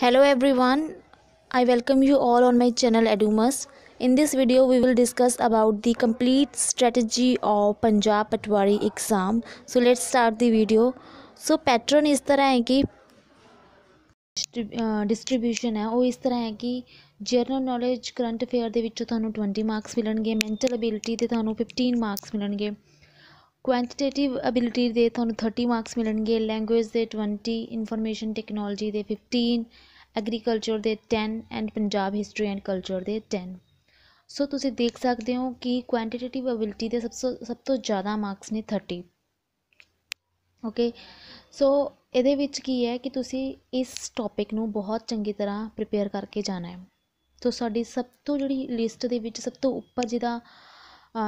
Hello everyone, I welcome you all on my channel Edumus. In this video, we will discuss about the complete strategy of Punjab Patwari exam. So let's start the video. So pattern इस तरह है कि distribution ਹੈ ਉਹ ਇਸ ਤਰ੍ਹਾਂ ਹੈ ਕਿ ਜਨਰਲ ਨੌਲੇਜ ਕਰੰਟ ਅਫੇਅਰ ਦੇ ਵਿੱਚੋਂ ਤੁਹਾਨੂੰ 20 ਮਾਰਕਸ ਮਿਲਣਗੇ ਮੈਂਟਲ ਅਬਿਲਿਟੀ ਤੇ ਤੁਹਾਨੂੰ 15 ਮਾਰਕਸ ਮਿਲਣਗੇ ਕੁਆਂਟੀਟੇਟਿਵ ਅਬਿਲਿਟੀ ਦੇ ਤੁਹਾਨੂੰ 30 ਮਾਰਕਸ ਮਿਲਣਗੇ ਲੈਂਗੁਏਜ ਦੇ 20 ਇਨਫੋਰਮੇਸ਼ਨ ਟੈਕਨੋਲੋਜੀ ਦੇ 15 ਐਗਰੀਕਲਚਰ ਦੇ 10 and Punjab history and culture ਦੇ 10 ਸੋ ਤੁਸੀਂ ਦੇਖ ਸਕਦੇ ਹੋ ਕਿ ਕੁਆਂਟੀਟੇਟਿਵ ਅਬਿਲਿਟੀ ਦੇ ਸਭ ਤੋਂ ਸਭ ਤੋਂ ਜ਼ਿਆਦਾ ਮਾਰਕਸ ਨੇ 30 ਓਕੇ ਸੋ ਇਹਦੇ ਵਿੱਚ ਕੀ ਹੈ ਕਿ ਤੁਸੀਂ ਇਸ ਟੌਪਿਕ ਨੂੰ ਬਹੁਤ ਚੰਗੀ ਤਰ੍ਹਾਂ ਪ੍ਰਿਪੇਅਰ ਕਰਕੇ ਜਾਣਾ ਹੈ ਸੋ ਸਾਡੀ ਸਭ ਤੋਂ ਜਿਹੜੀ ਲਿਸਟ ਦੇ ਵਿੱਚ ਸਭ ਤੋਂ ਉੱਪਰ ਜਿਹਦਾ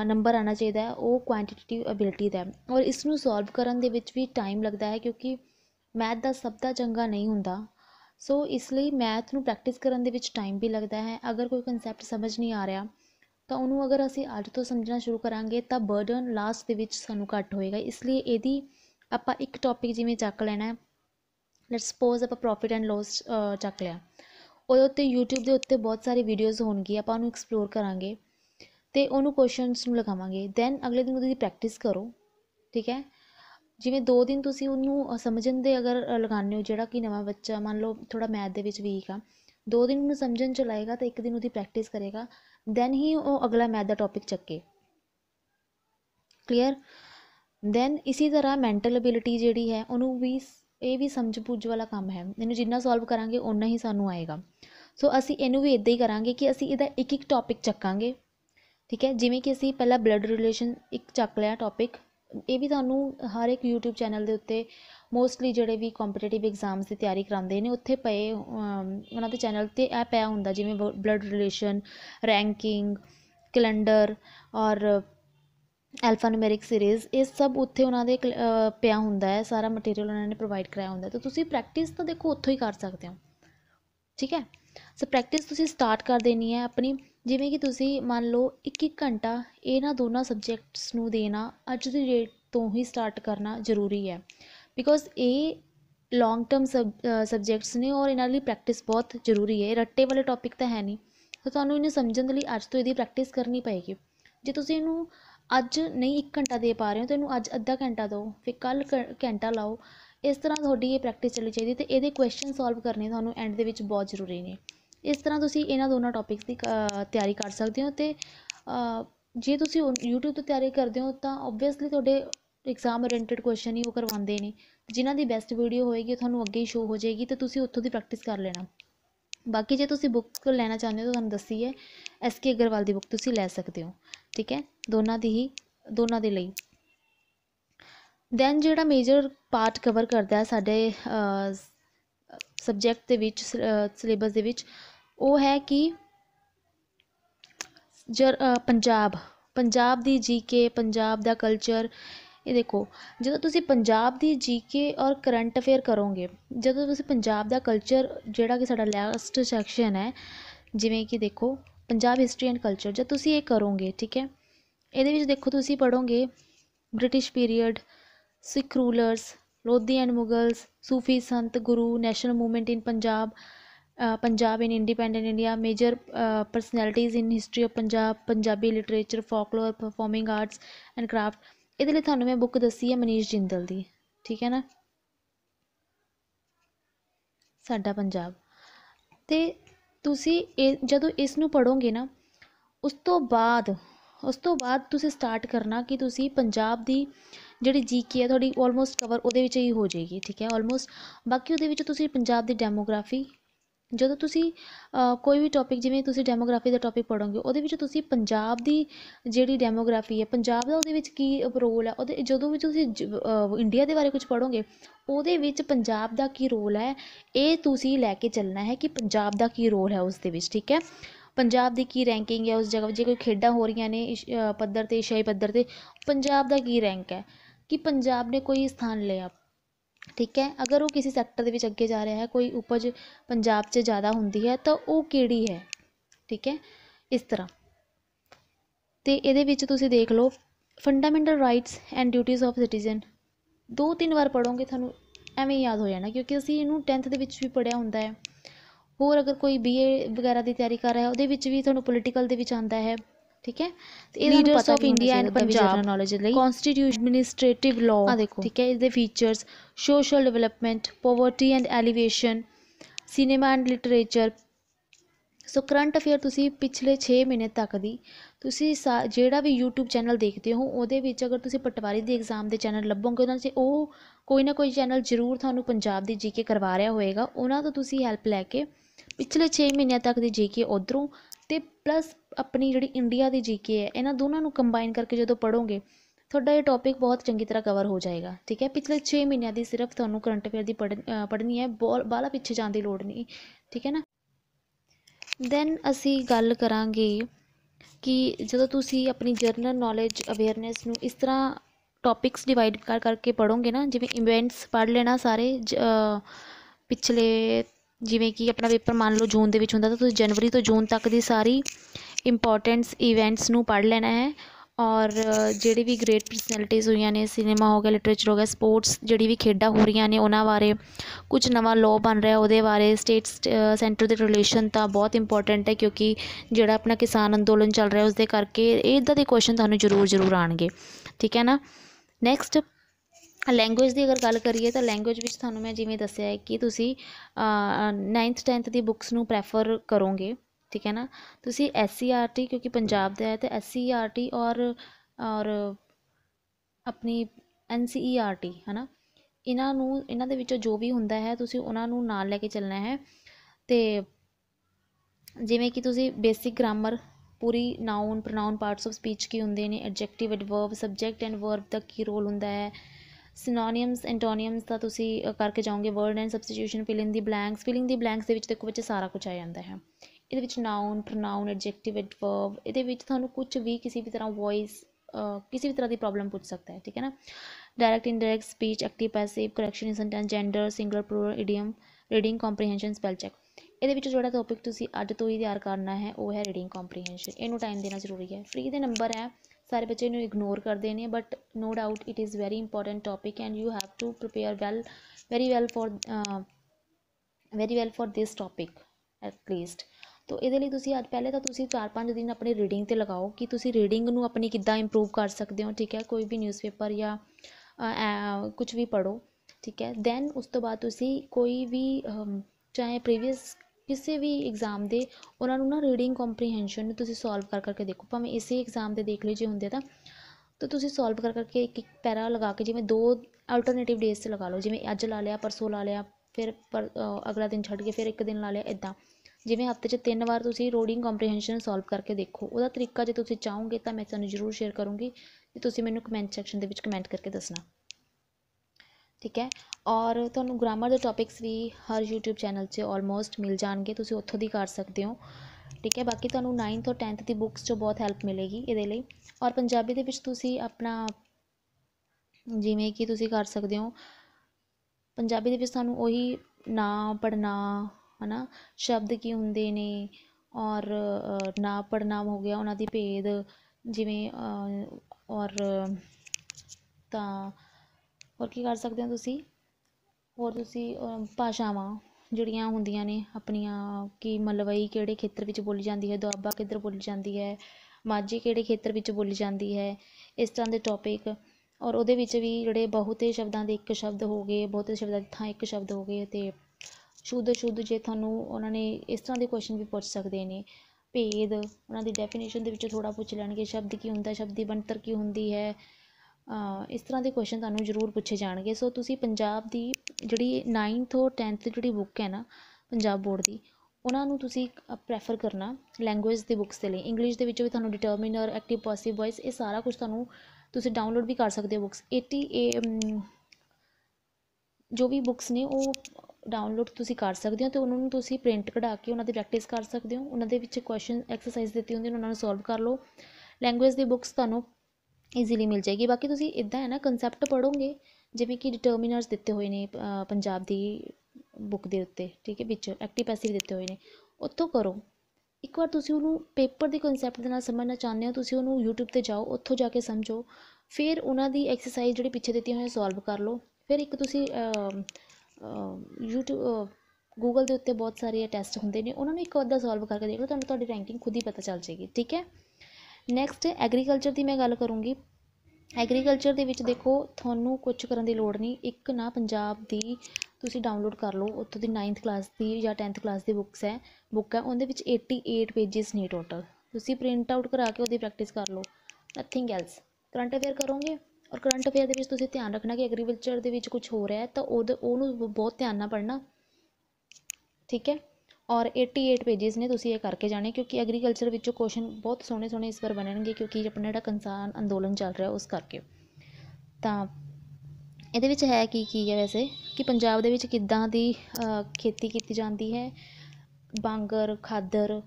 ਨੰਬਰ ਆਉਣਾ ਚਾਹੀਦਾ ਉਹ ਕੁਆਂਟੀਟਿਵ ਅਬਿਲਿਟੀ ਦਾ ਔਰ ਇਸ ਨੂੰ ਸੋਲਵ ਕਰਨ ਦੇ ਵਿੱਚ ਵੀ ਟਾਈਮ ਲੱਗਦਾ ਹੈ ਕਿਉਂਕਿ ਮੈਥ ਦਾ ਸਭ ਦਾ ਚੰਗਾ ਨਹੀਂ ਹੁੰਦਾ ਸੋ ਇਸ ਲਈ ਮੈਥ ਨੂੰ ਪ੍ਰੈਕਟਿਸ ਕਰਨ ਦੇ ਵਿੱਚ ਟਾਈਮ ਵੀ ਲੱਗਦਾ ਹੈ ਅਗਰ ਕੋਈ ਕਨਸੈਪਟ ਸਮਝ ਨਹੀਂ ਆ ਰਿਹਾ ਤਾਂ ਉਹਨੂੰ ਅਗਰ ਅਸੀਂ ਅੱਜ ਤੋਂ ਸਮਝਣਾ ਸ਼ੁਰੂ ਕਰਾਂਗੇ ਤਾਂ ਬਰਡਨ ਲਾਸਟ ਦੇ ਵਿੱਚ ਸਾਨੂੰ ਘੱਟ ਹੋਏਗਾ ਇਸ ਲਈ ਇਹਦੀ ਆਪਾਂ ਇੱਕ ਟੌਪਿਕ ਜਿਵੇਂ ਚੱਕ ਲੈਣਾ ਹੈ ਲੈਟਸ ਸਪੋਜ਼ ਆਪਾਂ ਪ੍ਰੋਫਿਟ ਐਂਡ ਲਾਸ ਚੱਕ ਲਿਆ ਉਹਦੇ ਉੱਤੇ YouTube ਦੇ ਉੱਤੇ ਬਹੁਤ ਸਾਰੇ ਵੀਡੀਓਜ਼ ਹੋਣਗੇ ਆਪਾਂ ਉਹਨੂੰ ਐਕਸਪਲੋਰ ਕਰਾਂਗੇ ਤੇ ਉਹਨੂੰ ਕੁਐਸ਼ਨਸ ਨੂੰ ਲਗਾਵਾਂਗੇ ਦੈਨ ਅਗਲੇ ਦਿਨ ਉਹਦੀ ਪ੍ਰੈਕਟਿਸ ਕਰੋ ਠੀਕ ਹੈ ਜਿਵੇਂ ਦੋ ਦਿਨ ਤੁਸੀਂ ਉਹਨੂੰ ਸਮਝਣ ਦੇ ਅਗਰ ਲਗਾਣੇ ਹੋ ਜਿਹੜਾ ਕਿ ਨਵਾਂ ਬੱਚਾ ਮੰਨ ਲਓ ਥੋੜਾ ਮੈਥ ਦੇ ਵਿੱਚ ਵੀਕ ਆ ਦੋ ਦਿਨ ਉਹਨੂੰ ਸਮਝਣ ਚ ਲਾਏਗਾ ਤਾਂ ਇੱਕ ਦਿਨ ਉਹਦੀ ਪ੍ਰੈਕਟਿਸ ਕਰੇਗਾ ਦੈਨ ਹੀ ਉਹ ਅਗਲਾ ਮੈਥ ਦਾ ਟੌਪਿਕ ਚੱਕੇ ਕਲੀਅਰ ਦੈਨ ਇਸੇ ਤਰ੍ਹਾਂ ਮੈਂਟਲ ਅਬਿਲਿਟੀ ਜਿਹੜੀ ਹੈ ਉਹਨੂੰ ਵੀ ਇਹ ਵੀ ਸਮਝ ਪੂਝ ਵਾਲਾ ਕੰਮ ਹੈ ਇਹਨੂੰ ਜਿੰਨਾ ਸੋਲਵ ਕਰਾਂਗੇ ਉਨਾ ਹੀ ਸਾਨੂੰ ਆਏਗਾ ਸੋ ਅਸੀਂ ਇਹਨੂੰ ਵੀ ਇਦਾਂ ਹੀ ਕਰਾਂਗੇ ਕਿ ਅਸੀਂ ਇਹਦਾ ਇੱਕ ਇੱਕ ਟੌਪਿਕ ਚੱਕਾਂਗੇ ਠੀਕ ਹੈ ਜਿਵੇਂ ਕਿ ਅਸੀਂ ਪਹਿਲਾਂ ਬਲੱਡ ਰਿਲੇਸ਼ਨ ਇੱਕ ਚੱਕ ਲਿਆ ਟੌਪਿਕ ਇਹ ਵੀ ਤੁਹਾਨੂੰ ਹਰ ਇੱਕ YouTube ਚੈਨਲ ਦੇ ਉੱਤੇ ਮੋਸਟਲੀ ਜਿਹੜੇ ਵੀ ਕੰਪੀਟੀਟਿਵ ਐਗਜ਼ਾਮਸ ਦੀ ਤਿਆਰੀ ਕਰਾਉਂਦੇ ਨੇ ਉੱਥੇ ਪਏ ਉਹਨਾਂ ਦੇ ਚੈਨਲ ਤੇ ਇਹ ਪਿਆ ਹੁੰਦਾ ਜਿਵੇਂ ਬਲੱਡ ਰਿਲੇਸ਼ਨ ਰੈਂਕਿੰਗ ਕੈਲੰਡਰ ਔਰ ਐਲਫਾਨੁਮੈਰਿਕ ਸੀਰੀਜ਼ ਇਹ ਸਭ ਉੱਥੇ ਉਹਨਾਂ ਦੇ ਪਿਆ ਹੁੰਦਾ ਹੈ ਸਾਰਾ ਮਟੀਰੀਅਲ ਉਹਨਾਂ ਨੇ ਪ੍ਰੋਵਾਈਡ ਕਰਾਇਆ ਹੁੰਦਾ ਤਾਂ ਤੁਸੀਂ ਪ੍ਰੈਕਟਿਸ ਤਾਂ ਦੇਖੋ ਉੱਥੋਂ ਹੀ ਕਰ ਸਕਦੇ ਹੋ ਠੀਕ ਹੈ ਸੋ ਪ੍ਰੈਕਟਿਸ ਤੁਸੀਂ ਸਟਾਰਟ ਕਰ ਦੇਣੀ ਹੈ ਆਪਣੀ ਜਿਵੇਂ ਕਿ ਤੁਸੀਂ ਮੰਨ ਲਓ ਇੱਕ ਇੱਕ ਘੰਟਾ ਇਹਨਾਂ ਦੋਨਾਂ ਸਬਜੈਕਟਸ ਨੂੰ ਦੇਣਾ ਅੱਜ ਦੀ ਡੇਟ ਤੋਂ ਹੀ ਸਟਾਰਟ ਕਰਨਾ ਜ਼ਰੂਰੀ ਹੈ ਬਿਕੋਜ਼ ਇਹ ਲੌਂਗ ਟਰਮ ਸਬਜੈਕਟਸ ਨੇ ਔਰ ਇਹਨਾਂ ਲਈ ਪ੍ਰੈਕਟਿਸ ਬਹੁਤ ਜ਼ਰੂਰੀ ਹੈ ਰੱਟੇ ਵਾਲੇ ਟੌਪਿਕ ਤਾਂ ਹੈ ਨਹੀਂ ਤਾਂ ਤੁਹਾਨੂੰ ਇਹਨੂੰ ਸਮਝਣ ਦੇ ਲਈ ਅੱਜ ਤੋਂ ਇਹਦੀ ਪ੍ਰੈਕਟਿਸ ਕਰਨੀ ਪਏਗੀ ਜੇ ਤੁਸੀਂ ਇਹਨੂੰ ਅੱਜ ਨਹੀਂ 1 ਘੰਟਾ ਦੇ ਪਾ ਰਹੇ ਹੋ ਤਾਂ ਇਹਨੂੰ ਅੱਜ ਅੱਧਾ ਘੰਟਾ ਦਿਓ ਫਿਰ ਕੱਲ ਘੰਟਾ ਲਾਓ ਇਸ ਤਰ੍ਹਾਂ ਤੁਹਾਡੀ ਇਹ ਪ੍ਰੈਕਟਿਸ ਚੱਲਣੀ ਚਾਹੀਦੀ ਤੇ ਇਹਦੇ ਕੁਐਸਚਨ ਸੋਲਵ ਕਰਨੇ ਤੁਹਾਨੂੰ ਐਂਡ ਦੇ ਵਿੱਚ ਬਹੁਤ ਜ਼ਰੂਰੀ ਨੇ ਇਸ ਤਰ੍ਹਾਂ ਤੁਸੀਂ ਇਹਨਾਂ ਦੋਨਾਂ ਟੌਪਿਕਸ ਦੀ ਤਿਆਰੀ ਕਰ ਸਕਦੇ ਹੋ ਤੇ ਜੇ ਤੁਸੀਂ YouTube ਤੋਂ ਤਿਆਰੀ ਕਰਦੇ ਹੋ ਤਾਂ ਆਬਵੀਅਸਲੀ ਤੁਹਾਡੇ ਐਗਜ਼ਾਮ ਓਰੀਐਂਟਡ ਕੁਐਸਚਨ ਹੀ ਉਹ ਕਰਵਾਉਂਦੇ ਨੇ ਜਿਨ੍ਹਾਂ ਦੀ ਬੈਸਟ ਵੀਡੀਓ ਹੋਏਗੀ ਤੁਹਾਨੂੰ ਅੱਗੇ ਹੀ ਸ਼ੋ ਹੋ ਜਾਏਗੀ ਤੇ ਤੁਸੀਂ ਉੱਥੋਂ ਦੀ ਪ੍ਰੈਕਟਿਸ ਕਰ ਲੈਣਾ ਬਾਕੀ ਜੇ ਤੁਸੀਂ ਬੁੱਕ ਲੈਣਾ ਚਾਹੁੰਦੇ ਹੋ ਤਾਂ ਤੁਹਾਨੂੰ ਦੱਸੀ ਹੈ ਐਸ ਕੇ ਅਗਰਵਾਲ ਦੀ ਬੁੱਕ ਤੁਸੀਂ ਲੈ ਸਕਦੇ ਹੋ ਠੀਕ ਹੈ ਦੋਨਾਂ ਦੀ ਹੀ ਦੋਨਾਂ ਦੇ ਲਈ ਦੈਨ ਜਿਹੜਾ ਮੇਜਰ ਪਾਰਟ ਕਵਰ ਕਰਦਾ ਹੈ ਸਾਡੇ ਸਬਜੈਕਟ ਦੇ ਵਿੱਚ ਸਿਲੇਬਸ ਦੇ ਵਿੱਚ ਉਹ ਹੈ ਕਿ ਜਰ ਪੰਜਾਬ ਪੰਜਾਬ ਦੀ ਜੀਕੇ ਪੰਜਾਬ ਦਾ ਕਲਚਰ ਇਹ ਦੇਖੋ ਜਦੋਂ ਤੁਸੀਂ ਪੰਜਾਬ ਦੀ ਜੀਕੇ ਔਰ ਕਰੰਟ ਅਫੇਅਰ ਕਰੋਗੇ ਜਦੋਂ ਤੁਸੀਂ ਪੰਜਾਬ ਦਾ ਕਲਚਰ ਜਿਹੜਾ ਕਿ ਸਾਡਾ ਲਾਸਟ ਸੈਕਸ਼ਨ ਹੈ ਜਿਵੇਂ ਕਿ ਦੇਖੋ ਪੰਜਾਬ ਹਿਸਟਰੀ ਐਂਡ ਕਲਚਰ ਜਦ ਤੁਸੀਂ ਇਹ ਕਰੋਗੇ ਠੀਕ ਹੈ ਇਹਦੇ ਵਿੱਚ ਦੇਖੋ ਤੁਸੀਂ ਪੜੋਗੇ British period Sikh rulers Lodhi and Mughals Sufi sant guru national movement in Punjab Punjab in independent India major personalities in history of Punjab Punjabi literature folklore performing arts and craft ਇਹਦੇ ਲਈ ਤੁਹਾਨੂੰ ਮੈਂ ਬੁੱਕ ਦੱਸੀ ਹੈ ਮਨੀਸ਼ ਜਿੰਦਲ ਦੀ ਠੀਕ ਹੈ ਨਾ ਸਾਡਾ ਪੰਜਾਬ ਤੇ ਤੁਸੀਂ ਇਹ ਜਦੋਂ ਇਸ ਨੂੰ ਪੜੋਗੇ ਨਾ ਉਸ ਤੋਂ ਬਾਅਦ ਉਸ ਤੋਂ ਬਾਅਦ ਤੁਸੀਂ ਸਟਾਰਟ ਕਰਨਾ ਕਿ ਤੁਸੀਂ ਪੰਜਾਬ ਦੀ ਜਿਹੜੀ ਜੀਕੇ ਹੈ ਤੁਹਾਡੀ ਆਲਮੋਸਟ ਕਵਰ ਉਹਦੇ ਵਿੱਚ ਹੀ ਹੋ ਜਾਏਗੀ ਠੀਕ ਹੈ ਆਲਮੋਸਟ ਬਾਕੀ ਉਹਦੇ ਵਿੱਚ ਤੁਸੀਂ ਪੰਜਾਬ ਦੀ ਡੈਮੋਗ੍ਰਾਫੀ ਜਦੋਂ ਤੁਸੀਂ ਕੋਈ ਵੀ ਟੌਪਿਕ ਜਿਵੇਂ ਤੁਸੀਂ ਡੈਮੋਗ੍ਰਾਫੀ ਦਾ ਟੌਪਿਕ ਪੜ੍ਹੋਗੇ ਉਹਦੇ ਵਿੱਚ ਤੁਸੀਂ ਪੰਜਾਬ ਦੀ ਜਿਹੜੀ ਡੈਮੋਗ੍ਰਾਫੀ ਹੈ ਪੰਜਾਬ ਦਾ ਉਹਦੇ ਵਿੱਚ ਕੀ ਰੋਲ ਹੈ ਉਹਦੇ ਜਦੋਂ ਵੀ ਤੁਸੀਂ ਇੰਡੀਆ ਦੇ ਬਾਰੇ ਕੁਝ ਪੜ੍ਹੋਗੇ ਉਹਦੇ ਵਿੱਚ ਪੰਜਾਬ ਦਾ ਕੀ ਰੋਲ ਹੈ ਇਹ ਤੁਸੀਂ ਲੈ ਕੇ ਚੱਲਣਾ ਹੈ ਕਿ ਪੰਜਾਬ ਦਾ ਕੀ ਰੋਲ ਹੈ ਉਸ ਦੇ ਵਿੱਚ ਠੀਕ ਹੈ ਪੰਜਾਬ ਦੀ ਕੀ ਰੈਂਕਿੰਗ ਹੈ ਉਸ ਜਗ੍ਹਾ ਜੇ ਕੋਈ ਖੇਡਾਂ ਹੋ ਰਹੀਆਂ ਨੇ ਪੱਧਰ ਤੇ ਏਸ਼ੀਆਈ ਪੱਧਰ ਤੇ ਪੰਜਾਬ ਦਾ ਕੀ ਰੈਂਕ ਹੈ ਕਿ ਪੰਜਾਬ ਨੇ ਕੋਈ ਸਥਾਨ ਲਿਆ ਠੀਕ ਹੈ ਅਗਰ ਉਹ ਕਿਸੇ ਸੈਕਟਰ ਦੇ ਵਿੱਚ ਅੱਗੇ ਜਾ ਰਿਹਾ ਹੈ ਕੋਈ ਉਪਜ ਪੰਜਾਬ 'ਚ ਜ਼ਿਆਦਾ ਹੁੰਦੀ ਹੈ ਤਾਂ ਉਹ ਕਿਹੜੀ ਹੈ ਠੀਕ ਹੈ ਇਸ ਤਰ੍ਹਾਂ ਤੇ ਇਹਦੇ ਵਿੱਚ ਤੁਸੀਂ ਦੇਖ ਲਓ fundamental rights and duties of citizen ਦੋ ਤਿੰਨ ਵਾਰ ਪੜੋਗੇ ਤੁਹਾਨੂੰ ਐਵੇਂ ਯਾਦ ਹੋ ਜਾਣਾ ਕਿਉਂਕਿ ਅਸੀਂ ਇਹਨੂੰ 10th ਦੇ ਵਿੱਚ ਵੀ ਪੜਿਆ ਹੁੰਦਾ ਹੈ ਹੋਰ ਅਗਰ ਕੋਈ ਬੀਏ ਵਗੈਰਾ ਦੀ ਤਿਆਰੀ ਕਰ ਰਿਹਾ ਉਹਦੇ ਵਿੱਚ ਵੀ ਤੁਹਾਨੂੰ ਪੋਲੀਟੀਕਲ ਦੇ ਵਿੱਚ ਆਉਂਦਾ ਹੈ ਠੀਕ ਹੈ ਤੇ ਇਹ ਲੀਡਰਸ ਕਿ ਇੰਡੀਆ ਐਂਡ ਪੰਜਾਬ ਨੌਲੇਜ ਲਈ ਕਨਸਟੀਟਿਊਸ਼ਨ ਐਡਮਿਨਿਸਟ੍ਰੇਟਿਵ ਲਾਅ ਠੀਕ ਹੈ ਇਸ ਦੇ features social development poverty and alleviation cinema and literature so current affair ਤੁਸੀਂ ਪਿਛਲੇ 6 ਮਹੀਨੇ ਤੱਕ ਦੀ ਤੁਸੀਂ ਜਿਹੜਾ ਵੀ YouTube ਚੈਨਲ ਦੇਖਦੇ ਹੋ ਉਹਦੇ ਵਿੱਚ ਅਗਰ ਤੁਸੀਂ ਪਟਵਾਰੀ ਦੇ ਐਗਜ਼ਾਮ ਦੇ ਚੈਨਲ ਲੱਭੋਗੇ ਉਹਨਾਂ 'ਚ ਉਹ ਕੋਈ ਨਾ ਕੋਈ ਚੈਨਲ ਜ਼ਰੂਰ ਤੁਹਾਨੂੰ ਪੰਜਾਬ ਦੀ ਜੀਕੇ ਕਰਵਾ ਰਿਹਾ ਹੋਵੇਗਾ ਉਹਨਾਂ ਤੋਂ ਤੁਸੀਂ ਹੈਲਪ ਲੈ ਕੇ ਪਿਛਲੇ 6 ਮਹੀਨਿਆਂ ਤੱਕ ਦੀ ਜੀਕੇ ਉਧਰੋਂ ਅਤੇ ਪਲੱਸ ਆਪਣੀ ਜਿਹੜੀ ਇੰਡੀਆ ਦੀ ਜੀਕੇ ਹੈ ਇਹਨਾਂ ਦੋਨਾਂ ਨੂੰ ਕੰਬਾਈਨ ਕਰਕੇ ਜਦੋਂ ਪੜ੍ਹੋਗੇ ਤੁਹਾਡਾ ਇਹ ਟੌਪਿਕ ਬਹੁਤ ਚੰਗੀ ਤਰ੍ਹਾਂ ਕਵਰ ਹੋ ਜਾਏਗਾ ਠੀਕ ਹੈ ਪਿਛਲੇ 6 ਮਹੀਨਿਆਂ ਦੀ ਸਿਰਫ ਤੁਹਾਨੂੰ ਕਰੰਟ ਅਫੇਅਰ ਦੀ ਪੜ੍ਹਨੀ ਹੈ ਬਾਹਲਾ ਪਿੱਛੇ ਜਾਣ ਦੀ ਲੋੜ ਨਹੀਂ ਠੀਕ ਹੈ ਨਾ ਦੈਨ ਅਸੀਂ ਗੱਲ ਕਰਾਂਗੇ ਕਿ ਜਦੋਂ ਤੁਸੀਂ ਆਪਣੀ ਜਰਨਲ ਨੌਲੇਜ ਅਵੇਅਰਨੈਸ ਨੂੰ ਇਸ ਤਰ੍ਹਾਂ ਟੌਪਿਕਸ ਡਿਵਾਈਡ ਕਰ ਕਰਕੇ ਪੜੋਗੇ ਨਾ ਜਿਵੇਂ ਇਵੈਂਟਸ ਪੜ ਲੈਣਾ ਸਾਰੇ ਪਿਛਲੇ ਜਿਵੇਂ ਕਿ ਆਪਣਾ ਪੇਪਰ ਮੰਨ ਲਓ ਜੂਨ ਦੇ ਵਿੱਚ ਹੁੰਦਾ ਤਾਂ ਤੁਸੀਂ ਜਨਵਰੀ ਤੋਂ ਜੂਨ ਤੱਕ ਦੀ ਸਾਰੀ ਇੰਪੋਰਟੈਂਟਸ ਇਵੈਂਟਸ ਨੂੰ ਪੜ੍ਹ ਲੈਣਾ ਹੈ ਔਰ ਜਿਹੜੀ ਵੀ ਗ੍ਰੇਟ ਪਰਸਨੈਲਿਟੀਜ਼ ਹੋਈਆਂ ਨੇ ਸਿਨੇਮਾ ਹੋ ਗਿਆ ਲਿਟਰੇਚਰ ਹੋ ਗਿਆ ਸਪੋਰਟਸ ਜਿਹੜੀ ਵੀ ਖੇਡਾਂ ਹੋ ਰਹੀਆਂ ਨੇ ਉਹਨਾਂ ਬਾਰੇ ਕੁਝ ਨਵਾਂ ਲਾਅ ਬਣ ਰਿਹਾ ਉਹਦੇ ਬਾਰੇ ਸਟੇਟ ਸੈਂਟਰ ਦੇ ਰਿਲੇਸ਼ਨ ਤਾਂ ਬਹੁਤ ਇੰਪੋਰਟੈਂਟ ਹੈ ਕਿਉਂਕਿ ਜਿਹੜਾ ਆਪਣਾ ਕਿਸਾਨ ਅੰਦੋਲਨ ਚੱਲ ਰਿਹਾ ਉਸ ਦੇ ਕਰਕੇ ਇਦਾਂ ਦੇ ਕੁਐਸਚਨ ਤੁਹਾਨੂੰ ਜ਼ਰੂਰ ਜ਼ਰੂਰ ਆਣਗੇ ਠੀਕ ਹੈ ਨਾ ਨੈਕਸਟ ਲੈਂਗੁਏਜ ਦੀ ਅਗਰ ਗੱਲ ਕਰੀਏ ਤਾਂ ਲੈਂਗੁਏਜ ਵਿੱਚ ਤੁਹਾਨੂੰ ਮੈਂ ਜਿਵੇਂ ਦੱਸਿਆ ਹੈ ਕਿ ਤੁਸੀਂ 9th 10th ਦੀ ਬੁੱਕਸ ਨੂੰ ਪ੍ਰੈਫਰ ਕਰੋਗੇ ਠੀਕ ਹੈ ਨਾ ਤੁਸੀਂ ਐਸਸੀਆਰਟੀ e ਕਿਉਂਕਿ ਪੰਜਾਬ ਦਾ ਹੈ ਤੇ ਐਸਸੀਆਰਟੀ e ਔਰ ਔਰ ਆਪਣੀ ਐਨਸੀਈਆਰਟੀ ਹੈ ਨਾ ਇਹਨਾਂ ਨੂੰ ਇਹਨਾਂ ਦੇ ਵਿੱਚੋਂ ਜੋ ਵੀ ਹੁੰਦਾ ਹੈ ਤੁਸੀਂ ਉਹਨਾਂ ਨੂੰ ਨਾਲ ਲੈ ਕੇ ਚੱਲਣਾ ਹੈ ਤੇ ਜਿਵੇਂ ਕਿ ਤੁਸੀਂ ਬੇਸਿਕ ਗ੍ਰਾਮਰ ਪੂਰੀ noun pronoun parts of speech ਕੀ ਹੁੰਦੇ ਨੇ adjective adverb subject and verb ਦਾ ਕੀ ਰੋਲ ਹੁੰਦਾ ਹੈ ਸਿਨੋਨਿਮਸ ਐਂਟੋਨਿਮਸ ਦਾ ਤੁਸੀਂ ਕਰਕੇ ਜਾਓਗੇ word and substitution fill in the blanks filling the blanks ਦੇ ਵਿੱਚ ਦੇਖੋ ਬੱਚੇ ਸਾਰਾ ਕੁਝ ਆ ਜਾਂਦਾ ਹੈ ਇਹਦੇ ਵਿੱਚ ਨਾਉਨ ਪ੍ਰੋਨਾਉਨ ਐਡਜੈਕਟਿਵ ਐਡਵਰਬ ਇਹਦੇ ਵਿੱਚ ਤੁਹਾਨੂੰ ਕੁਝ ਵੀ ਕਿਸੇ ਵੀ ਤਰ੍ਹਾਂ ਵੌਇਸ ਕਿਸੇ ਵੀ ਤਰ੍ਹਾਂ ਦੀ ਪ੍ਰੋਬਲਮ ਪੁੱਛ ਸਕਦਾ ਹੈ ਠੀਕ ਹੈ ਨਾ direct indirect speech active passive correction in sentence gender singular plural idiom reading comprehension spell check ਇਹਦੇ ਵਿੱਚ ਜਿਹੜਾ ਟੌਪਿਕ ਤੁਸੀਂ ਅੱਜ ਤੋਂ ਹੀ ਤਿਆਰ ਕਰਨਾ ਹੈ ਉਹ ਹੈ ਰੀਡਿੰਗ ਕੰਪਰੀਹੈਂਸ਼ਨ ਇਹਨੂੰ ਟਾਈਮ ਦੇਣਾ ਜ਼ਰੂਰੀ ਹੈ ਫ੍ਰੀ ਦੇ ਨੰਬਰ ਹੈ ਸਾਰੇ ਬੱਚੇ ਨੂੰ ਇਗਨੋਰ ਕਰਦੇ ਨੇ but no doubt it is very important topic and you have to prepare well very well for very well for this topic at least ਤੋ ਇਹਦੇ ਲਈ ਤੁਸੀਂ ਅੱਜ ਪਹਿਲੇ ਤਾਂ ਤੁਸੀਂ 4-5 ਦਿਨ ਆਪਣੀ ਰੀਡਿੰਗ ਤੇ ਲਗਾਓ ਕਿ ਤੁਸੀਂ ਰੀਡਿੰਗ ਨੂੰ ਆਪਣੀ ਕਿੱਦਾਂ ਇੰਪਰੂਵ ਕਰ ਸਕਦੇ ਹੋ ਠੀਕ ਹੈ ਕੋਈ ਵੀ ਨਿਊਜ਼ਪੇਪਰ ਜਾਂ ਕੁਝ ਵੀ ਪੜੋ ਠੀਕ ਹੈ ਦੈਨ ਉਸ ਤੋਂ ਬਾਅਦ ਤੁਸੀਂ ਕੋਈ ਵੀ ਚਾਹੇ ਪ੍ਰੀਵੀਅਸ ਕਿਸੇ ਵੀ ਐਗਜ਼ਾਮ ਦੇ ਉਹਨਾਂ ਨੂੰ ਨਾ ਰੀਡਿੰਗ ਕੰਪਰੀਹੈਂਸ਼ਨ ਨੂੰ ਤੁਸੀਂ ਸੋਲਵ ਕਰ ਕਰਕੇ ਦੇਖੋ ਭਾਵੇਂ ਇਸੇ ਐਗਜ਼ਾਮ ਦੇ ਦੇਖ ਲਿਓ ਜੇ ਹੁੰਦੇ ਤਾਂ ਤਾਂ ਤੁਸੀਂ ਸੋਲਵ ਕਰ ਕਰਕੇ ਇੱਕ ਇੱਕ ਪੈਰਾ ਲਗਾ ਕੇ ਜਿਵੇਂ ਦੋ ਆਲਟਰਨੇਟਿਵ ਡੇਜ਼ ਤੇ ਲਗਾ ਲਓ ਜਿਵੇਂ ਅੱਜ ਲਾ ਲਿਆ ਪਰਸੋਂ ਲਾ ਲਿਆ ਫਿਰ ਪਰ ਅਗਲਾ ਦਿਨ ਛੱਡ ਕੇ ਫਿਰ ਇੱਕ ਦਿਨ ਲਾ ਲਿਆ ਇਦਾਂ ਜਿਵੇਂ ਹਫਤੇ 'ਚ ਤਿੰਨ ਵਾਰ ਤੁਸੀਂ ਰੀਡਿੰਗ ਕੰਪਰੀਹੈਂਸ਼ਨ ਸੋਲਵ ਕਰਕੇ ਦੇਖੋ ਉਹਦਾ ਤਰੀਕਾ ਜੇ ਤੁਸੀਂ ਚਾਹੋਗੇ ਤਾਂ ਮੈਂ ਤੁਹਾਨੂੰ ਜ਼ਰੂਰ ਸ਼ੇਅਰ ਕਰੂੰਗੀ ਤੇ ਤੁਸੀਂ ਮੈਨੂੰ ਕਮੈਂਟ ਸੈਕਸ਼ਨ ਦੇ ਵਿੱਚ ਕਮੈਂਟ ਕਰਕੇ ਦੱਸਣਾ ਠੀਕ ਹੈ ਔਰ ਤੁਹਾਨੂੰ ਗ੍ਰਾਮਰ ਦੇ ਟੌਪਿਕਸ ਵੀ ਹਰ YouTube ਚੈਨਲ 'ਚ ਆਲਮੋਸਟ ਮਿਲ ਜਾਣਗੇ ਤੁਸੀਂ ਉੱਥੋਂ ਦੀ ਕਰ ਸਕਦੇ ਹੋ ਠੀਕ ਹੈ ਬਾਕੀ ਤੁਹਾਨੂੰ 9th ਔਰ 10th ਦੀ ਬੁੱਕਸ 'ਚੋਂ ਬਹੁਤ ਹੈਲਪ ਮਿਲੇਗੀ ਇਹਦੇ ਲਈ ਔਰ ਪੰਜਾਬੀ ਦੇ ਵਿੱਚ ਤੁਸੀਂ ਆਪਣਾ ਜਿਵੇਂ ਕਿ ਤੁਸੀਂ ਕਰ ਸਕਦੇ ਹੋ ਪੰਜਾਬੀ ਦੇ ਵਿੱਚ ਤੁਹਾਨੂੰ ਉਹੀ ਨਾ ਪੜਨਾ ਹਨਾ ਸ਼ਬਦ ਕੀ ਹੁੰਦੇ ਨੇ ਔਰ ਨਾ ਪੜਨਾ ਹੋ ਗਿਆ ਉਹਨਾਂ ਦੀ ਭੇਦ ਜਿਵੇਂ ਔਰ ਤਾਂ ਹੋਰ ਕੀ ਕਰ ਸਕਦੇ ਹੋ ਤੁਸੀਂ ਹੋਰ ਤੁਸੀਂ ਭਾਸ਼ਾਵਾਂ ਜਿਹੜੀਆਂ ਹੁੰਦੀਆਂ ਨੇ ਆਪਣੀਆਂ ਕਿ ਮਲਵਈ ਕਿਹੜੇ ਖੇਤਰ ਵਿੱਚ ਬੋਲੀ ਜਾਂਦੀ ਹੈ ਦੁਆਬਾ ਕਿੱਧਰ ਬੋਲੀ ਜਾਂਦੀ ਹੈ ਮਾਝੀ ਕਿਹੜੇ ਖੇਤਰ ਵਿੱਚ ਬੋਲੀ ਜਾਂਦੀ ਹੈ ਇਸ ਤਰ੍ਹਾਂ ਦੇ ਟੌਪਿਕ ਔਰ ਉਹਦੇ ਵਿੱਚ ਵੀ ਜਿਹੜੇ ਬਹੁਤੇ ਸ਼ਬਦਾਂ ਦੇ ਇੱਕ ਸ਼ਬਦ ਹੋ ਗਏ ਬਹੁਤੇ ਸ਼ਬਦਾਂ ਦੀ ਥਾਂ ਇੱਕ ਸ਼ਬਦ ਹੋ ਗਏ ਤੇ ਸ਼ੁੱਧ ਸ਼ੁੱਧ ਜੇ ਤੁਹਾਨੂੰ ਉਹਨਾਂ ਨੇ ਇਸ ਤਰ੍ਹਾਂ ਦੇ ਕੁਐਸਚਨ ਵੀ ਪੁੱਛ ਸਕਦੇ ਨੇ ਭੇਦ ਉਹਨਾਂ ਦੀ ਡੈਫੀਨੇਸ਼ਨ ਦੇ ਵਿੱਚ ਥੋੜਾ ਪੁੱਛ ਲੈਣਗੇ ਸ਼ਬਦ ਕੀ ਹੁੰਦਾ ਸ਼ਬਦ ਦੀ ਬਣਤਰ ਕੀ ਹੁੰਦੀ ਹੈ ਇਸ ਤਰ੍ਹਾਂ ਦੇ ਕੁਐਸਚਨ ਤੁਹਾਨੂੰ ਜ਼ਰੂਰ ਪੁੱਛੇ ਜਾਣਗੇ ਸੋ ਤੁਸੀਂ ਪੰਜਾਬ ਦੀ ਜਿਹੜੀ ਨਾਈਨਥ ਔਰ ਟੈਂਨਥ ਜਿਹੜੀ ਬੁੱਕ ਹੈ ਨਾ ਪੰਜਾਬ ਬੋਰਡ ਦੀ ਉਹਨਾਂ ਨੂੰ ਤੁਸੀਂ ਪ੍ਰੈਫਰ ਕਰਨਾ ਲੈਂਗੁਏਜ ਦੀ ਬੁੱਕਸ ਦੇ ਲਈ ਇੰਗਲਿਸ਼ ਦੇ ਵਿੱਚ ਵੀ ਤੁਹਾਨੂੰ ਡਿਟਰਮਿਨਰ ਐਕਟਿਵ ਪਾਸਿਵ ਵੌਇਸ ਇਹ ਸਾਰਾ ਕੁਝ ਤੁਹਾਨੂੰ ਤੁਸੀਂ ਡਾਊਨਲੋਡ ਵੀ ਕਰ ਸਕਦੇ ਹੋ ਬੁੱਕਸ 80 ਜੋ ਵੀ ਬੁੱਕਸ ਨੇ ਉਹ ਡਾਊਨਲੋਡ ਤੁਸੀਂ ਕਰ ਸਕਦੇ ਹੋ ਤੇ ਉਹਨਾਂ ਨੂੰ ਤੁਸੀਂ ਪ੍ਰਿੰਟ ਕਢਾ ਕੇ ਉਹਨਾਂ ਦੀ ਪ੍ਰੈਕਟਿਸ ਕਰ ਸਕਦੇ ਹੋ ਉਹਨਾਂ ਦੇ ਵਿੱਚ ਕੁਐਸਚਨ ਐਕਸਰਸਾਈਜ਼ ਦਿੱਤੀ ਹੁੰਦੀ ਉਹਨਾਂ ਨੂੰ ਸੋਲਵ ਕਰ ਲਓ ਲੈਂਗੁਏਜ ਦੀ ਬੁੱਕਸ ਤੁਹਾਨੂੰ ਈਜ਼ੀਲੀ ਮਿਲ ਜਾਏਗੀ ਬਾਕੀ ਤੁਸੀਂ ਇਦਾਂ ਹੈ ਨਾ ਕਨਸੈਪਟ ਪੜੋਗੇ ਜਿਵੇਂ ਕਿ ਡਿਟਰਮੀਨਰਸ ਦਿੱਤੇ ਹੋਏ ਨੇ ਪੰਜਾਬ ਦੀ ਬੁੱਕ ਦੇ ਉੱਤੇ ਠੀਕ ਹੈ ਵਿੱਚ ਐਕਟਿਵ ਪੈਸਿਵ ਦਿੱਤੇ ਹੋਏ ਨੇ ਉੱਥੋਂ ਕਰੋ ਇੱਕ ਵਾਰ ਤੁਸੀਂ ਉਹਨੂੰ ਪੇਪਰ ਦੇ ਕਨਸੈਪਟ ਦੇ ਨਾਲ ਸਮਝਣਾ ਚਾਹੁੰਦੇ ਹੋ ਤੁਸੀਂ ਉਹਨੂੰ YouTube ਤੇ ਜਾਓ ਉੱਥੋਂ ਜਾ ਕੇ ਸਮਝੋ ਫਿਰ ਉਹਨਾਂ ਦੀ ਐਕਸਰਸਾਈਜ਼ ਜਿਹੜੀ ਪਿੱਛੇ ਦਿੱਤੀ ਹੋਈ ਸੋਲਵ ਕਰ ਲਓ ਫਿਰ ਇੱਕ ਤੁਸੀਂ YouTube Google ਦੇ ਉੱਤੇ ਬਹੁਤ ਸਾਰੇ ਟੈਸਟ ਹੁੰਦੇ ਨੇ ਉਹਨਾਂ ਨੂੰ ਇੱਕ ਅੱਧਾ ਸੋਲਵ ਕਰਕੇ ਦੇਖ ਲਓ ਤੁਹਾਨੂੰ ਤੁਹਾਡੀ ਰੈਂਕਿੰਗ ਖੁਦ ਹੀ ਪਤਾ ਚੱਲ ਜਾਏਗੀ ਠੀਕ ਹੈ ਨੈਕਸਟ ਐਗਰੀਕਲਚਰ ਦੀ ਮੈਂ ਗੱਲ ਕਰੂੰਗੀ ਐਗਰੀਕਲਚਰ ਦੇ ਵਿੱਚ ਦੇਖੋ ਤੁਹਾਨੂੰ ਕੁਝ ਕਰਨ ਦੀ ਲੋੜ ਨਹੀਂ ਇੱਕ ਨਾ ਪੰਜਾਬ ਦੀ ਤੁਸੀਂ ਡਾਊਨਲੋਡ ਕਰ ਲਓ ਉੱਥੋਂ ਦੀ 9th ਕਲਾਸ ਦੀ ਜਾਂ 10th ਕਲਾਸ ਦੀ ਬੁੱਕਸ ਹੈ ਬੁੱਕ ਹੈ ਉਹਦੇ ਵਿੱਚ 88 ਪੇजेस ਨੇ ਟੋਟਲ ਤੁਸੀਂ ਪ੍ਰਿੰਟ ਆਊਟ ਕਰਾ ਕੇ ਉਹਦੀ ਪ੍ਰੈਕਟਿਸ ਕਰ ਲਓ ਨਥਿੰਗ ਐਲਸ ਕਰੰਟ ਅਫੇਅਰ ਕਰੋਗੇ ਔਰ ਕਰੰਟ ਅਫੇਅਰ ਦੇ ਵਿੱਚ ਤੁਸੀਂ ਧਿਆਨ ਰੱਖਣਾ ਕਿ ਐਗਰੀਕਲਚਰ ਦੇ ਵਿੱਚ ਕੁਝ ਹੋ ਰਿਹਾ ਹੈ ਤਾਂ ਉਹਨੂੰ ਬਹੁਤ ਧਿਆਨ ਨਾਲ ਪੜ੍ਹਨਾ ਠੀਕ ਹੈ ਔਰ 88 ਪੇजेस ਨੇ ਤੁਸੀਂ ਇਹ ਕਰਕੇ ਜਾਣੇ ਕਿਉਂਕਿ ਐਗਰੀਕਲਚਰ ਵਿੱਚੋਂ ਕੁਐਸਚਨ ਬਹੁਤ ਸੋਹਣੇ ਸੋਹਣੇ ਇਸ ਵਾਰ ਬਣਨਗੇ ਕਿਉਂਕਿ ਆਪਣਾ ਜਿਹੜਾ ਕਿਸਾਨ ਅੰਦੋਲਨ ਚੱਲ ਰਿਹਾ ਉਸ ਕਰਕੇ ਤਾਂ ਇਹਦੇ ਵਿੱਚ ਹੈ ਕੀ ਕੀ ਹੈ ਵੈਸੇ ਕਿ ਪੰਜਾਬ ਦੇ ਵਿੱਚ ਕਿੱਦਾਂ ਦੀ ਖੇਤੀ ਕੀਤੀ ਜਾਂਦੀ ਹੈ ਬਾਂਗਰ ਖਾਦਰ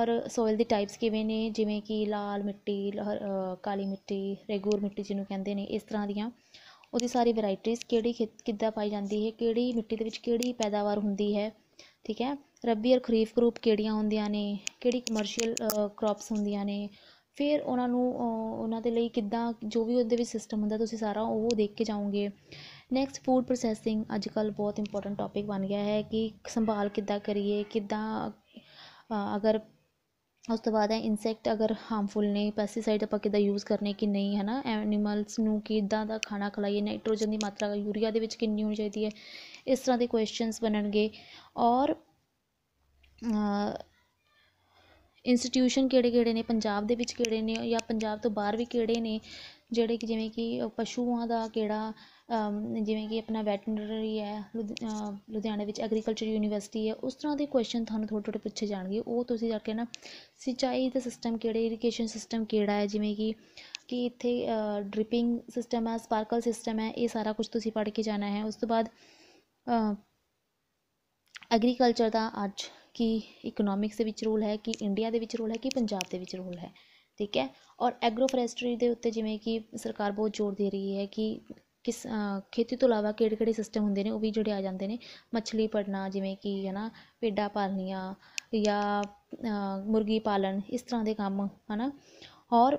ਔਰ ਸੋਇਲ ਦੀ ਟਾਈਪਸ ਕਿਵੇਂ ਨੇ ਜਿਵੇਂ ਕਿ ਲਾਲ ਮਿੱਟੀ ਕਾਲੀ ਮਿੱਟੀ ਰੇਗੂਰ ਮਿੱਟੀ ਜਿਹਨੂੰ ਕਹਿੰਦੇ ਨੇ ਇਸ ਤਰ੍ਹਾਂ ਦੀਆਂ ਉਹਦੀ ਸਾਰੀ ਵੈਰਾਈਟੀਆਂ ਕਿਹੜੀ ਕਿੱਦਾਂ ਪਾਈ ਜਾਂਦੀ ਹੈ ਕਿਹੜੀ ਮਿੱਟੀ ਦੇ ਵਿੱਚ ਕਿਹੜੀ ਪੈਦਾਵਾਰ ਹੁੰਦੀ ਹੈ ਠੀਕ ਹੈ ਰੱਬੀ ਔਰ ਖਰੀਫ ਕ੍ਰੋਪ ਕਿਹੜੀਆਂ ਹੁੰਦੀਆਂ ਨੇ ਕਿਹੜੀ ਕਮਰਸ਼ੀਅਲ ਕ੍ਰੌਪਸ ਹੁੰਦੀਆਂ ਨੇ ਫਿਰ ਉਹਨਾਂ ਨੂੰ ਉਹਨਾਂ ਦੇ ਲਈ ਕਿੱਦਾਂ ਜੋ ਵੀ ਉਹਦੇ ਵਿੱਚ ਸਿਸਟਮ ਹੁੰਦਾ ਤੁਸੀਂ ਸਾਰਾ ਉਹ ਦੇਖ ਕੇ ਜਾਓਗੇ ਨੈਕਸਟ ਫੂਡ ਪ੍ਰੋਸੈਸਿੰਗ ਅੱਜ ਕੱਲ ਬਹੁਤ ਇੰਪੋਰਟੈਂਟ ਟਾਪਿਕ ਬਣ ਗਿਆ ਹੈ ਕਿ ਸੰਭਾਲ ਕਿੱਦਾਂ ਕਰੀਏ ਕਿੱਦਾਂ ਅਗਰ ਉਸ ਤੋਂ ਬਾਅਦ ਹੈ ਇਨਸੈਕਟ ਅਗਰ ਹਾਰਮਫੁਲ ਨੇ ਪੈਸਟੀਸਾਈਡ ਆਪਾਂ ਕਿੱਦਾਂ ਯੂਜ਼ ਕਰਨੇ ਕਿ ਨਹੀਂ ਹੈ ਨਾ ਐਨੀਮਲਸ ਨੂੰ ਕਿੱਦਾਂ ਦਾ ਖਾਣਾ ਖਲਾਈਏ ਨਾਈਟ੍ਰੋਜਨ ਦੀ ਮਾਤਰਾ ਯੂਰੀਆ ਦੇ ਵਿੱਚ ਕਿੰਨੀ ਹੋਣੀ ਚਾਹੀਦੀ ਹੈ ਇਸ ਤਰ੍ਹਾਂ ਦੇ ਕੁਐਸਚਨਸ ਬਣਨਗੇ ਔਰ ਇੰਸਟੀਟਿਊਸ਼ਨ ਕਿਹੜੇ ਕਿਹੜੇ ਨੇ ਪੰਜਾਬ ਦੇ ਵਿੱਚ ਕਿਹੜੇ ਨੇ ਜਾਂ ਪੰਜਾਬ ਤੋਂ ਬਾਹਰ ਵੀ ਕਿਹੜੇ ਨੇ ਜਿਹੜੇ ਕਿ ਜਿਵੇਂ ਕਿ ਪਸ਼ੂਆਂ ਦਾ ਕਿਹੜਾ ਜਿਵੇਂ ਕਿ ਆਪਣਾ ਵੈਟਨਰੀ ਹੈ ਲੁਧ ਲੁਧਿਆਣੇ ਵਿੱਚ ਐਗਰੀਕਲਚਰ ਯੂਨੀਵਰਸਿਟੀ ਹੈ ਉਸ ਤਰ੍ਹਾਂ ਦੇ ਕੁਐਸਚਨ ਤੁਹਾਨੂੰ ਥੋੜ੍ਹੇ ਥੋੜ੍ਹੇ ਪੁੱਛੇ ਜਾਣਗੇ ਉਹ ਤੁਸੀਂ ਜਾ ਕੇ ਨਾ ਸਿੰਚਾਈ ਦਾ ਸਿਸਟਮ ਕਿਹੜੇ ਇਰੀਗੇਸ਼ਨ ਸਿਸਟਮ ਕਿਹੜਾ ਹੈ ਜਿਵੇਂ ਕਿ ਕਿ ਇੱਥੇ ਡ੍ਰਿਪਿੰਗ ਸਿਸਟਮ ਹੈ ਸਪਾਰਕਲ ਸਿਸਟਮ ਹੈ ਇਹ ਸਾਰਾ ਕੁਝ ਤੁਸੀਂ ਪੜ੍ਹ ਕੇ ਜਾਣਾ ਹੈ ਉਸ ਤੋਂ ਬਾਅਦ ਐਗਰੀਕਲਚਰ ਦਾ ਅੱਜ ਕਿ ਇਕਨੋਮਿਕਸ ਦੇ ਵਿੱਚ ਰੋਲ ਹੈ ਕਿ ਇੰਡੀਆ ਦੇ ਵਿੱਚ ਰੋਲ ਹੈ ਕਿ ਪੰਜਾਬ ਦੇ ਵਿੱਚ ਰੋਲ ਹੈ ਠੀਕ ਹੈ ਔਰ ਐਗਰੋ ਦੇ ਉੱਤੇ ਜਿਵੇਂ ਕਿ ਸਰਕਾਰ ਬਹੁਤ ਜ਼ੋਰ ਦੇ ਰਹੀ ਹੈ ਕਿ ਕਿਸ ਖੇਤੀ ਤੋਂ ਇਲਾਵਾ ਕਿਹੜੇ ਕਿਹੜੇ ਸਿਸਟਮ ਹੁੰਦੇ ਨੇ ਉਹ ਵੀ ਜੁੜੇ ਆ ਜਾਂਦੇ ਨੇ ਮੱਛਲੀ ਪੜਨਾ ਜਿਵੇਂ ਕਿ ਹਨਾ ਪੇਡਾ ਪਾਲਨੀਆਂ ਜਾਂ ਮੁਰਗੀ ਪਾਲਣ ਇਸ ਤਰ੍ਹਾਂ ਦੇ ਕੰਮ ਹਨਾ ਔਰ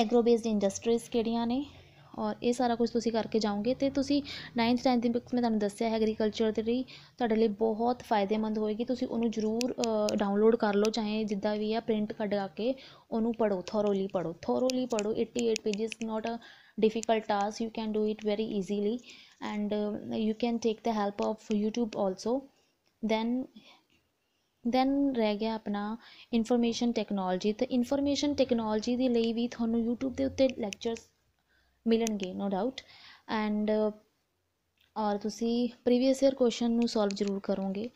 ਐਗਰੋ ਬੇਸਡ ਇੰਡਸਟਰੀਜ਼ ਕਿਹੜੀਆਂ ਨੇ ਔਰ ਇਹ ਸਾਰਾ ਕੁਝ ਤੁਸੀਂ ਕਰਕੇ ਜਾਓਗੇ ਤੇ ਤੁਸੀਂ 9th 10th ਦੀ ਬੁੱਕਸ ਮੈਂ ਤੁਹਾਨੂੰ ਦੱਸਿਆ ਹੈ ਐਗਰੀਕਲਚਰ ਦੇ ਲਈ ਤੁਹਾਡੇ ਲਈ ਬਹੁਤ ਫਾਇਦੇਮੰਦ ਹੋਏਗੀ ਤੁਸੀਂ ਉਹਨੂੰ ਜ਼ਰੂਰ ਡਾਊਨਲੋਡ ਕਰ ਲਓ ਚਾਹੇ ਜਿੱਦਾਂ ਵੀ ਆ ਪ੍ਰਿੰਟ ਕਢਾ ਕੇ ਉਹਨੂੰ ਪੜੋ ਥੋਰੋਲੀ ਪੜੋ ਥੋਰੋਲੀ ਪੜੋ 88 pages not a difficult task you can do it very easily and you can take the help of youtube also then then ਰਹਿ ਗਿਆ ਆਪਣਾ ਇਨਫੋਰਮੇਸ਼ਨ ਟੈਕਨੋਲੋਜੀ ਤੇ ਇਨਫੋਰਮੇਸ਼ਨ ਟੈਕਨੋਲੋਜੀ ਦੇ ਲਈ ਵੀ ਤੁਹਾਨੂੰ YouTube ਦੇ ਉੱਤੇ ਲੈਕਚਰਸ ਮਿਲਣਗੇ ਨੋ ਡਾਊਟ ਐਂਡ ਔਰ ਤੁਸੀਂ ਪ੍ਰੀਵੀਅਸ ਈਅਰ ਕੁਐਸਚਨ ਨੂੰ ਸੋਲਵ ਜ਼ਰੂਰ ਕਰੋਗੇ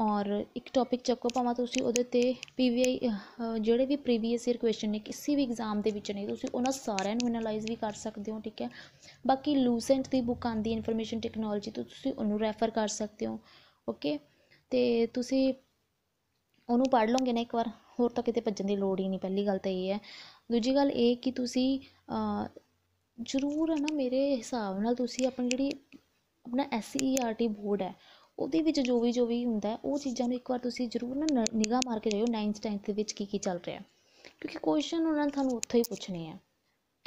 ਔਰ ਇੱਕ ਟੌਪਿਕ ਚੱਕੋ ਭਾਵੇਂ ਤੁਸੀਂ ਉਹਦੇ ਤੇ ਪੀਵੀਆਈ ਜਿਹੜੇ ਵੀ ਪ੍ਰੀਵੀਅਸ ਈਅਰ ਕੁਐਸਚਨ ਨੇ ਕਿਸੇ ਵੀ ਐਗਜ਼ਾਮ ਦੇ ਵਿੱਚ ਨੇ ਤੁਸੀਂ ਉਹਨਾਂ ਸਾਰਿਆਂ ਨੂੰ ਐਨਾਲਾਈਜ਼ ਵੀ ਕਰ ਸਕਦੇ ਹੋ ਠੀਕ ਹੈ ਬਾਕੀ ਲੂਸੈਂਟ ਦੀ ਬੁੱਕ ਆਂਦੀ ਇਨਫੋਰਮੇਸ਼ਨ ਟੈਕਨੋਲੋਜੀ ਤੋਂ ਤੁਸੀਂ ਉਹਨੂੰ ਰੈਫਰ ਕਰ ਸਕਦੇ ਹੋ ਓਕੇ ਤੇ ਤੁਸੀਂ ਉਹਨੂੰ ਪੜ੍ਹ ਲਓਗੇ ਨਾ ਇੱਕ ਵਾਰ ਹੋਰ ਤਾਂ ਕਿਤੇ ਭੱਜਣ ਦੀ ਲੋੜ ਹੀ ਨਹੀਂ ਪਹਿਲੀ ਗੱਲ ਤਾਂ ਇਹ ਹੈ ਦੂਜੀ ਗੱਲ ਇਹ ਕਿ ਤੁਸੀਂ ਜ਼ਰੂਰ ਹੈ ਨਾ ਮੇਰੇ ਹਿਸਾਬ ਨਾਲ ਤੁਸੀਂ ਆਪਣੀ ਜਿਹੜੀ ਆਪਣਾ ਐਸਈਆਰਟੀ ਬੋਰਡ e e ਹੈ ਉਹਦੇ ਵਿੱਚ ਜੋ ਵੀ ਜੋ ਵੀ ਹੁੰਦਾ ਉਹ ਚੀਜ਼ਾਂ ਨੂੰ ਇੱਕ ਵਾਰ ਤੁਸੀਂ ਜ਼ਰੂਰ ਨਾ ਨਿਗਾਹ ਮਾਰ ਕੇ ਜਾਇਓ 9th 10th ਦੇ ਵਿੱਚ ਕੀ ਕੀ ਚੱਲ ਰਿਹਾ ਕਿਉਂਕਿ ਕੁਐਸਚਨ ਉਹਨਾਂ ਨੇ ਤੁਹਾਨੂੰ ਉੱਥੇ ਹੀ ਪੁੱਛਣੇ ਆ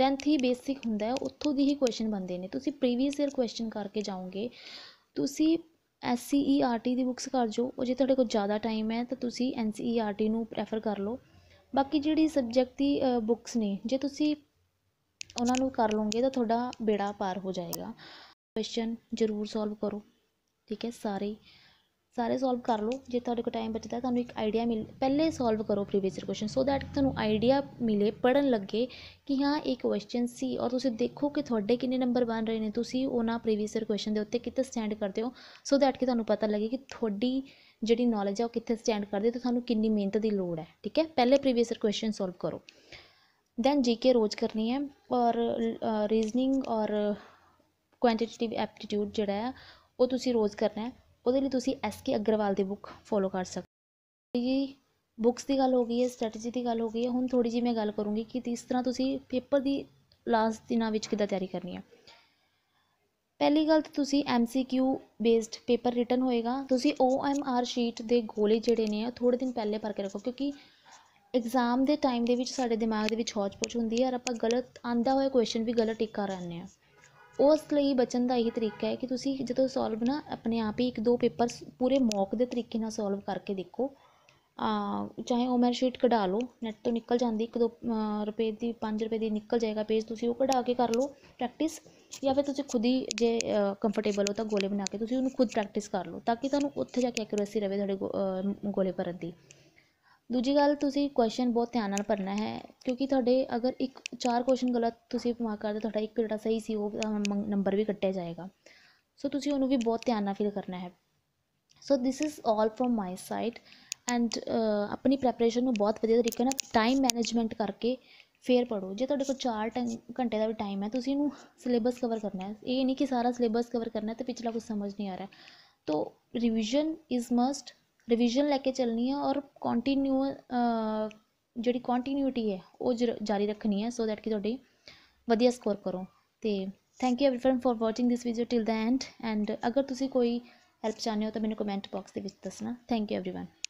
10th ਹੀ ਬੇਸਿਕ ਹੁੰਦਾ ਹੈ ਉੱਥੋਂ ਦੀ ਹੀ ਕੁਐਸਚਨ ਬੰਦੇ ਨੇ ਤੁਸੀਂ ਪ੍ਰੀਵੀਅਸ ਈਅਰ ਕੁਐਸਚਨ ਕਰਕੇ ਜਾਓਗੇ ਤੁਸੀਂ ਐਸਸੀਈਆਰਟੀ e ਦੀ ਬੁੱਕਸ ਕਰ ਜੋ ਉਹ ਜੇ ਤੁਹਾਡੇ ਕੋਲ ਜ਼ਿਆਦਾ ਟਾਈਮ ਹੈ ਤਾਂ ਤੁਸੀਂ ਐਨਸੀਈਆਰਟੀ ਨੂੰ ਪ੍ਰੈਫਰ ਕਰ ਲਓ ਬਾਕੀ ਜਿਹੜੀ ਸਬਜੈਕਟ ਦੀ ਬੁੱਕਸ ਨੇ ਜੇ ਤੁਸੀਂ ਉਹਨਾਂ ਨੂੰ ਕਰ ਲਓਗੇ ਤਾਂ ਤੁਹਾਡਾ ਬੇੜਾ ਪਾਰ ਹੋ ਜਾਏਗਾ ਕੁਐਸਚਨ ਜ਼ਰੂਰ ਸੋਲਵ ਕਰੋ ਠੀਕ ਹੈ ਸਾਰੇ ਸਾਰੇ ਸੋਲਵ ਕਰ ਲਓ ਜੇ ਤੁਹਾਡੇ ਕੋਲ ਟਾਈਮ ਬਚਦਾ ਤੁਹਾਨੂੰ ਇੱਕ ਆਈਡੀਆ ਮਿਲ ਪਹਿਲੇ ਸੋਲਵ ਕਰੋ ਪ੍ਰੀਵੀਅਸ ਕੁਐਸਚਨ ਸੋ ਦੈਟ ਤੁਹਾਨੂੰ ਆਈਡੀਆ ਮਿਲੇ ਪੜਨ ਲੱਗੇ ਕਿ ਹਾਂ ਇਹ ਕੁਐਸਚਨ ਸੀ ਔਰ ਤੁਸੀਂ ਦੇਖੋ ਕਿ ਤੁਹਾਡੇ ਕਿੰਨੇ ਨੰਬਰ ਬਣ ਰਹੇ ਨੇ ਤੁਸੀਂ ਉਹਨਾਂ ਪ੍ਰੀਵੀਅਸ ਕੁਐਸਚਨ ਦੇ ਉੱਤੇ ਕਿੱਥੇ ਸਟੈਂਡ ਕਰਦੇ ਹੋ ਸੋ ਦੈਟ ਕਿ ਤੁਹਾਨੂੰ ਪਤਾ ਲੱਗੇ ਕਿ ਤੁਹਾਡੀ ਜਿਹੜੀ ਨੌਲੇਜ ਹੈ ਉਹ ਕਿੱਥੇ ਸਟੈਂਡ ਕਰਦੀ ਤੇ ਤੁਹਾਨੂੰ ਕਿੰਨੀ ਮਿਹਨਤ ਦੀ ਲੋੜ ਹੈ ਠੀਕ ਹੈ ਪਹਿਲੇ ਪ੍ਰੀਵੀਅਸ ਕੁਐਸਚਨ ਸੋਲਵ ਕਰੋ देन ਜੀਕੇ ਰੋਜ਼ ਕਰਨੀ ਹੈ ਔਰ ਰੀਜ਼ਨਿੰਗ ਔਰ ਕੁਆਂਟੀਟੇਟਿਵ ਐਪਟੀਟਿਊਡ ਜਿਹੜਾ ਹੈ ਉਹ ਤੁਸੀਂ ਰੋਜ਼ ਕਰਨਾ ਹੈ ਉਹਦੇ ਲਈ ਤੁਸੀਂ ਐਸ ਕੇ ਅਗਰਵਾਲ ਦੀ ਬੁੱਕ ਫੋਲੋ ਕਰ ਸਕਦੇ ਹੋ ਜੀ ਬੁੱਕਸ ਦੀ ਗੱਲ ਹੋ ਗਈ ਹੈ ਸਟ੍ਰੈਟਜੀ ਦੀ ਗੱਲ ਹੋ ਗਈ ਹੈ ਹੁਣ ਥੋੜੀ ਜਿਹੀ ਮੈਂ ਗੱਲ ਕਰੂੰਗੀ ਕਿ ਇਸ ਤਰ੍ਹਾਂ ਤੁਸੀਂ ਪੇਪਰ ਦੀ ਲਾਸਟ ਦਿਨਾਂ ਵਿੱਚ ਕਿੱਦਾਂ ਤਿਆਰੀ ਕਰਨੀ ਹੈ ਪਹਿਲੀ ਗੱਲ ਤਾਂ ਤੁਸੀਂ ਐਮਸੀਕਿਊ ਬੇਸਡ ਪੇਪਰ ਰਿਟਨ ਹੋਏਗਾ ਤੁਸੀਂ ਓਐਮਆਰ ਸ਼ੀਟ ਦੇ ਗੋਲੇ ਜਿਹੜੇ ਨੇ ਆ ਥੋੜੇ ਦਿਨ ਪਹਿਲੇ ਭਰ ਕੇ ਰੱਖੋ ਕਿਉਂਕਿ ਐਗਜ਼ਾਮ ਦੇ ਟਾਈਮ ਦੇ ਵਿੱਚ ਸਾਡੇ ਦਿਮਾਗ ਦੇ ਵਿੱਚ ਹੌਚ ਪੋਚ ਹੁੰਦੀ ਹੈ ਔਰ ਆਪਾਂ ਗਲਤ ਆਂਦਾ ਹੋਇਆ ਕੁਐਸਚਨ ਵੀ ਗਲਤ ਟਿਕ ਕਰ ਆ ਉਸ ਲਈ ਬਚਣ ਦਾ ਇਹੀ ਤਰੀਕਾ ਹੈ ਕਿ ਤੁਸੀਂ ਜਦੋਂ ਸੋਲਵ ਨਾ ਆਪਣੇ ਆਪ ਹੀ ਇੱਕ ਦੋ ਪੇਪਰ ਪੂਰੇ ਮੌਕ ਦੇ ਤਰੀਕੇ ਨਾਲ ਸੋਲਵ ਕਰਕੇ ਦੇਖੋ ਆ ਚਾਹੇ ਉਹ ਮੈਂ ਸ਼ੀਟ ਕਢਾ ਲਓ ਨੈਟ ਤੋਂ ਨਿਕਲ ਜਾਂਦੀ ਇੱਕ ਦੋ ਰੁਪਏ ਦੀ 5 ਰੁਪਏ ਦੀ ਨਿਕਲ ਜਾਏਗਾ ਪੇਜ ਤੁਸੀਂ ਉਹ ਕਢਾ ਕੇ ਕਰ ਲਓ ਪ੍ਰੈਕਟਿਸ ਜਾਂ ਫਿਰ ਤੁਸੀਂ ਖੁਦ ਹੀ ਜੇ ਕੰਫਰਟੇਬਲ ਹੋ ਤਾਂ ਗੋਲੇ ਬਣਾ ਕੇ ਤੁਸੀਂ ਉਹਨੂੰ ਖੁਦ ਪ੍ਰੈਕਟਿਸ ਕਰ ਲਓ ਤਾਂ ਕਿ ਤੁਹਾਨੂੰ ਉੱਥੇ ਜਾ ਕੇ ਐਕੂਰੇਸੀ ਰਵੇ ਤੁਹਾਡੇ ਗੋਲੇ ਭਰਨ ਦੀ ਦੂਜੀ ਗੱਲ ਤੁਸੀਂ ਕੁਐਸਚਨ ਬਹੁਤ ਧਿਆਨ ਨਾਲ ਭਰਨਾ ਹੈ ਕਿਉਂਕਿ ਤੁਹਾਡੇ ਅਗਰ ਇੱਕ ਚਾਰ ਕੁਐਸਚਨ ਗਲਤ ਤੁਸੀਂ ਮਾਰਕ ਕਰਦੇ ਤੁਹਾਡਾ ਇੱਕ ਜਿਹੜਾ ਸਹੀ ਸੀ ਉਹ ਨੰਬਰ ਵੀ ਕੱਟਿਆ ਜਾਏਗਾ ਸੋ ਤੁਸੀਂ ਉਹਨੂੰ ਵੀ ਬਹੁਤ ਧਿਆਨ ਨਾਲ ਫਿਲ ਕਰਨਾ ਹੈ so this is all from my side and ਆਪਣੀ ਪ੍ਰੈਪਰੇਸ਼ਨ ਨੂੰ ਬਹੁਤ ਵਧੀਆ ਤਰੀਕੇ ਨਾਲ ਟਾਈਮ ਮੈਨੇਜਮੈਂਟ ਕਰਕੇ ਫੇਰ ਪੜੋ ਜੇ ਤੁਹਾਡੇ ਕੋਲ 4 ਘੰਟੇ ਦਾ ਵੀ ਟਾਈਮ ਹੈ ਤੁਸੀਂ ਇਹਨੂੰ ਸਿਲੇਬਸ ਕਵਰ ਕਰਨਾ ਹੈ ਇਹ ਨਹੀਂ ਕਿ ਸਾਰਾ ਸਿਲੇਬਸ ਕਵਰ ਕਰਨਾ ਹੈ ਤੇ ਪਿਛਲਾ ਕੁਝ ਸਮਝ ਨਹੀਂ ਆ ਰਿਹਾ ਤੋ ਰਿਵੀਜ਼ਨ ਇਜ਼ ਮਸਟ ਰਿਵੀਜ਼ਨ ਲੈ ਕੇ ਚੱਲਣੀ ਹੈ ਔਰ ਕੰਟੀਨਿਊ ਜਿਹੜੀ ਕੰਟੀਨਿਊਟੀ ਹੈ ਉਹ ਜਾਰੀ ਰੱਖਣੀ ਹੈ ਸੋ ਦੈਟ ਕਿ ਤੁਹਾਡੇ ਵਧੀਆ ਸਕੋਰ ਕਰੋ ਤੇ thank you everyone for watching this video till the end and ਅਗਰ ਤੁਸੀਂ ਕੋਈ ਹੈਲਪ ਚਾਹੁੰਦੇ ਹੋ ਤਾਂ ਮੈਨੂੰ ਕਮੈਂਟ ਬਾਕਸ ਦੇ ਵਿੱਚ ਦੱਸਣਾ ਥੈਂਕ ਯੂ एवरीवन